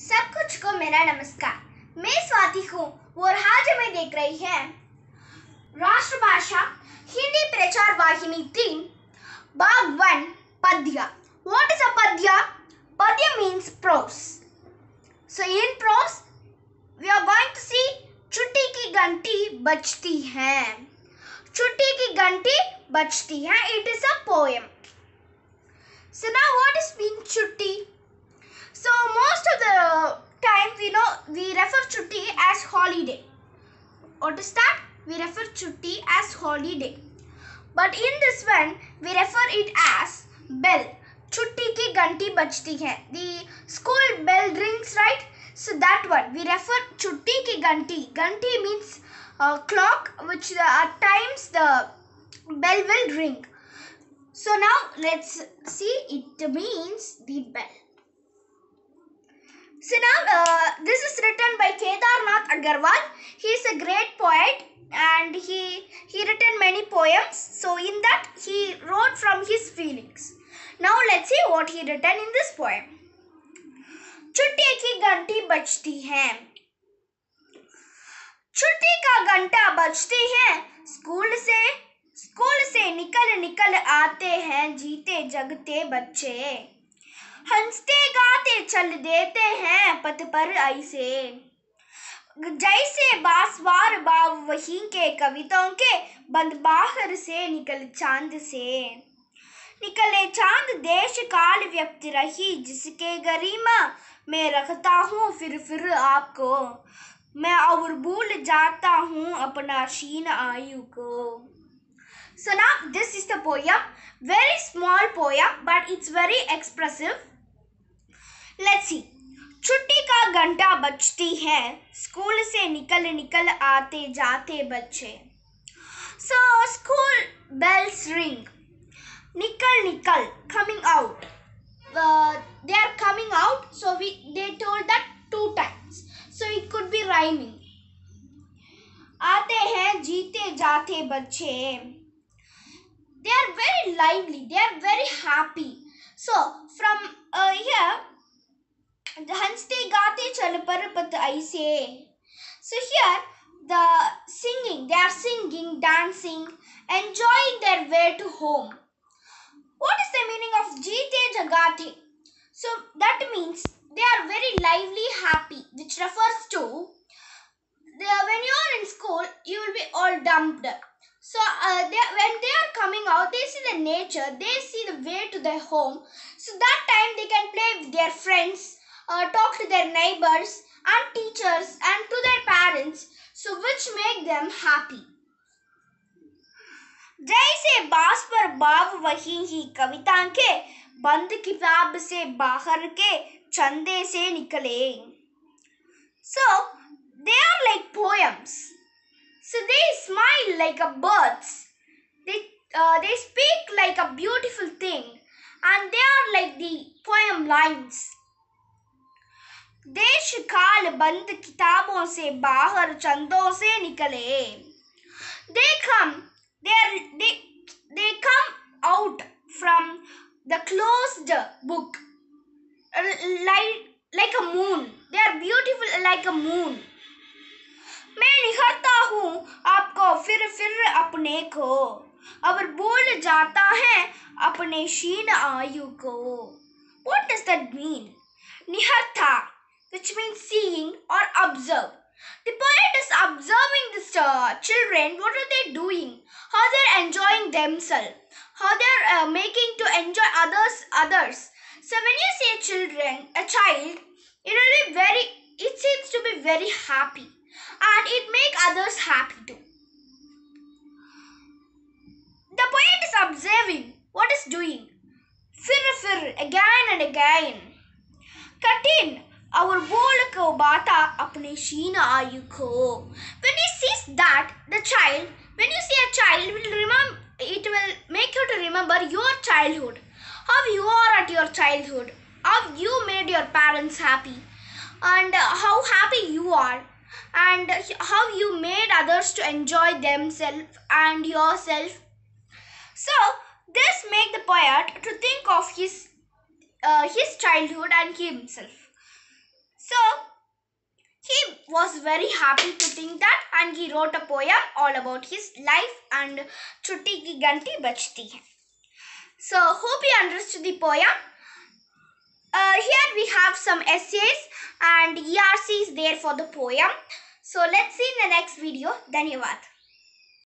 सब कुछ को मेरा नमस्कार मैं स्वाति हूँ और आज हमें देख रही है राष्ट्रभाषा हिंदी प्रचार वाहिनी तीन भाग one padya what is a padya? Padya means prose so in prose we are going to see छुट्टी की घंटी बजती है छुट्टी की घंटी बजती है it is a poem so now what is been छुट्टी so most holiday. What is that? We refer chutti as holiday. But in this one, we refer it as bell. Chutti ki ganti bachti hai. The school bell rings, right? So that one, we refer chutti ki ganti. Ganti means uh, clock which the, uh, at times the bell will ring. So now let's see it means the bell. So now uh, This is written by Kedarnath Agarwal. He is a great poet and he, he written many poems. So in that he wrote from his feelings. Now let's see what he written in this poem. छुट्टी की घंटी बजती है छुट्टी का घंटा बजती है स्कूल से स्कूल से निकल निकल आते हैं जीते जगते बच्चे हंसते गाते चल देते हैं पथ पर ऐसे जैसे बासवार बाव वही के कवितों के बंद बाहर से निकल चांद से निकले चांद देश काल व्यक्त रही जिसके गरिमा मैं रखता हूँ फिर फिर आपको मैं और भूल जाता हूँ अपना शीन आयु को So this is the poem very small poem but it's very expressive let's see छुट्टी का घंटा बचती है स्कूल से निकल निकल आते जाते बच्चे सो स्कूल बेल्स रिंग निकल निकल coming out they are coming out so we they told that two times so it could be rhyming आते हैं जीते जाते बच्चे they are very lively they are very happy so from your Hence they got I say. So here the singing, they are singing, dancing, enjoying their way to home. What is the meaning of Jite Jagate? So that means they are very lively, happy, which refers to when you are in school, you will be all dumped. So uh, they, when they are coming out, they see the nature, they see the way to their home. So that time they can play with their friends uh, talk to their neighbors and teachers and to their parents so which make them happy जैसे बांस पर बाव वही ही कविता के बंद किताब से बाहर के चंदे से निकले so they are like poems So they smile like a birds. They uh, they speak like a beautiful thing, and they are like the poem lines. देश काल बंद किताबों से बाहर चंदों से निकले देखम there they, come out from the closed book like a moon they are beautiful like a moon मैं निहरता हूँ आपको फिर फिर अपने को अब बोल जाता है अपने शीन आयु को वॉट डज दैट मीन निहरता which means seeing or observe. The poet is observing the star, children. What are they doing? How they're enjoying themselves. How they're uh, making to enjoy others. Others. So when you see children, a child, it be very. It seems to be very happy, and it make others happy too. The poet is observing what is doing. Fir fir again and again. Cut in our bold bata apne sheena ayu ko when he sees that the child when you see a child will remember it will make you to remember your childhood how you are at your childhood how you made your parents happy and how happy you are and how you made others to enjoy themselves and yourself so this makes the poet to think of his uh, his childhood and himself so he was very happy to think that and he wrote a poem all about his life and Chutti ki Ganti Bachti. So hope you understood the poem. Uh, here we have some essays and ERC is there for the poem. So let's see in the next video. Dhanyavad.